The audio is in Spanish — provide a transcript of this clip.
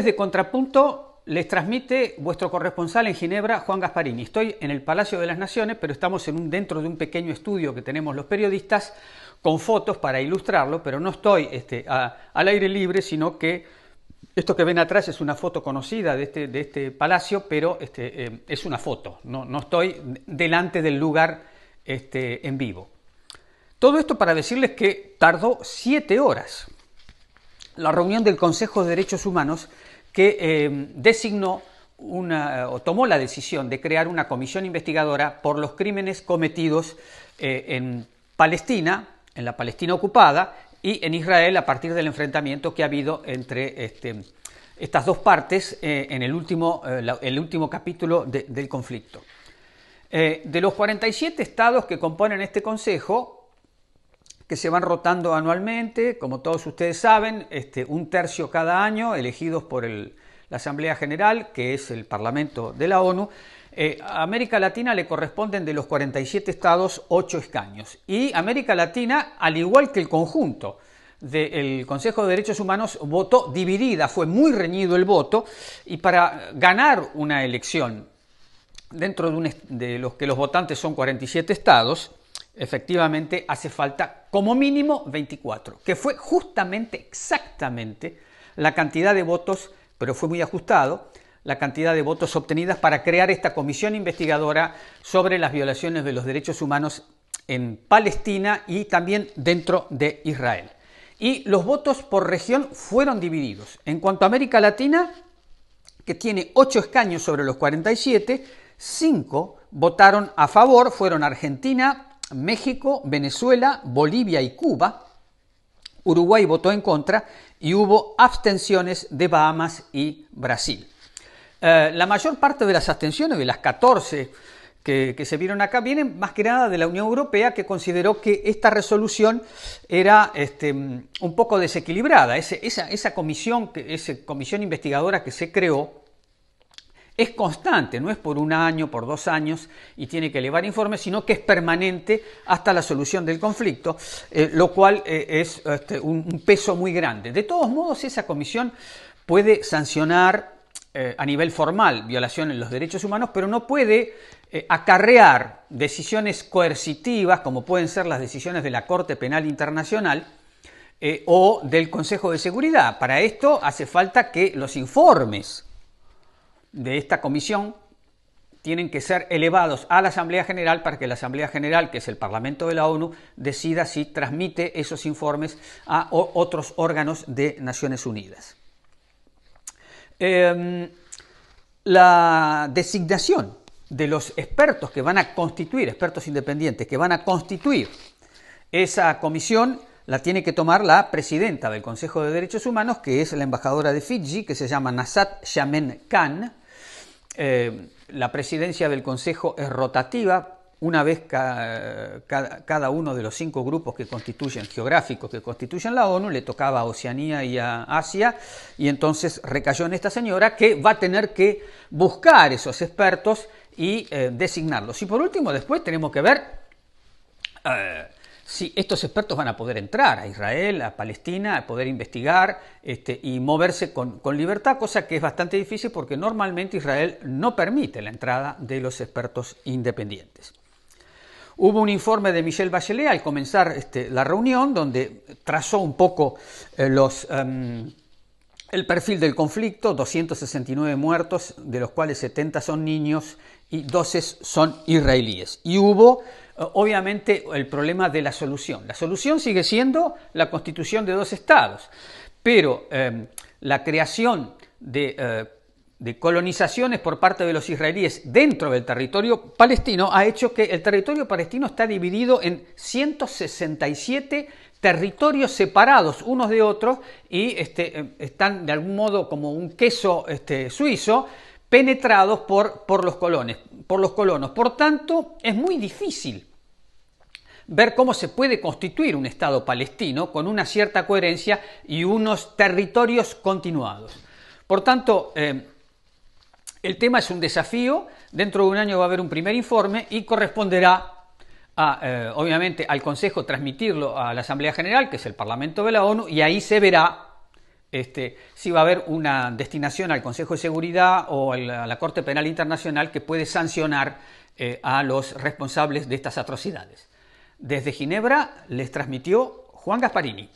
de Contrapunto, les transmite vuestro corresponsal en Ginebra, Juan Gasparini. Estoy en el Palacio de las Naciones, pero estamos en un, dentro de un pequeño estudio que tenemos los periodistas con fotos para ilustrarlo, pero no estoy este, al aire libre, sino que esto que ven atrás es una foto conocida de este, de este palacio, pero este, eh, es una foto, no, no, estoy delante del lugar este, en vivo. Todo esto para decirles que tardó siete horas la reunión del Consejo de Derechos Humanos que eh, designó una, o tomó la decisión de crear una comisión investigadora por los crímenes cometidos eh, en Palestina, en la Palestina ocupada, y en Israel a partir del enfrentamiento que ha habido entre este, estas dos partes eh, en el último, el último capítulo del conflicto. de los 47 estados que componen este Consejo, que se van rotando anualmente, como todos ustedes saben, este, un tercio cada año, elegidos por el, la Asamblea General, que es el Parlamento de la ONU. Eh, a América Latina le corresponden de los 47 estados 8 escaños. Y América Latina, al igual que el conjunto del Consejo de Derechos Humanos, votó dividida, fue muy reñido el voto, y para ganar una elección dentro de, de los que los votantes son 47 estados, Efectivamente, hace falta como mínimo 24, que fue justamente, exactamente, la cantidad de votos, pero fue muy ajustado, la cantidad de votos obtenidas para crear esta comisión investigadora sobre las violaciones de los derechos humanos en Palestina y también dentro de Israel. Y los votos por región fueron divididos. En cuanto a América Latina, que tiene 8 escaños sobre los 47, 5 votaron a favor, fueron Argentina, México, Venezuela, Bolivia y Cuba. Uruguay votó en contra y hubo abstenciones de Bahamas y Brasil. Eh, la mayor parte de las abstenciones, de las 14 que, se vieron acá, vienen más que nada de la Unión Europea, que consideró que esta resolución era este, un poco desequilibrada. esa comisión, esa comisión investigadora que se creó, es constante, no es por un año, por dos años y tiene que elevar informes, sino que es permanente hasta la solución del conflicto, eh, lo cual eh, es este, un, peso muy grande. De todos modos, esa comisión puede sancionar eh, a nivel formal violación en los derechos humanos, pero no puede acarrear decisiones coercitivas, como pueden ser las decisiones de la Corte Penal Internacional, o del Consejo de Seguridad. Para esto hace falta que los informes de esta comisión tienen que ser elevados a la Asamblea General para que la Asamblea General, que es el Parlamento de la ONU, decida si transmite esos informes a otros órganos de Naciones Unidas. Em, la designación de los expertos que van a constituir, expertos independientes, que van a constituir esa comisión, la tiene que tomar la presidenta del Consejo de Derechos Humanos, que es la embajadora de Fiji, que se llama Nasat Shamen Khan, eh, la presidencia del Consejo es rotativa, una vez cada uno de los cinco grupos que constituyen, geográficos que constituyen la ONU, le tocaba a Oceanía y a Asia, y entonces recayó en esta señora que va a tener que buscar esos expertos y eh, designarlos. Y por último, después tenemos que ver... Eh, si estos expertos van a poder entrar a Israel, a Palestina, a poder investigar este, y moverse con, libertad, cosa que es bastante difícil porque normalmente Israel no permite la entrada de los expertos independientes. Hubo un informe de Michel Bachelet al comenzar este, la reunión donde trazó un poco eh, los... Em, el perfil del conflicto, 269 muertos, de los cuales 70 son niños y 12 son israelíes. Y hubo eh, obviamente el problema de la solución. La solución sigue siendo la constitución de dos estados, pero em, la creación eh, de, colonizaciones por parte de los israelíes dentro del territorio palestino ha hecho que el territorio palestino está dividido en 167 territorios separados unos de otros y este, em, están de algún modo como un queso este, suizo penetrados por, los por los colonos. Por tanto, es muy difícil ver cómo se puede constituir un Estado palestino con una cierta coherencia y unos territorios continuados. Por tanto, eh, el tema es un desafío, dentro de un año va a haber un primer informe y corresponderá eh, obviamente al Consejo transmitirlo a la Asamblea General, que es el Parlamento de la ONU, y ahí se verá este, si va a haber una destinación al Consejo de Seguridad o a la, Corte Penal Internacional que puede sancionar eh, a los responsables de estas atrocidades. Desde Ginebra les transmitió Juan Gasparini.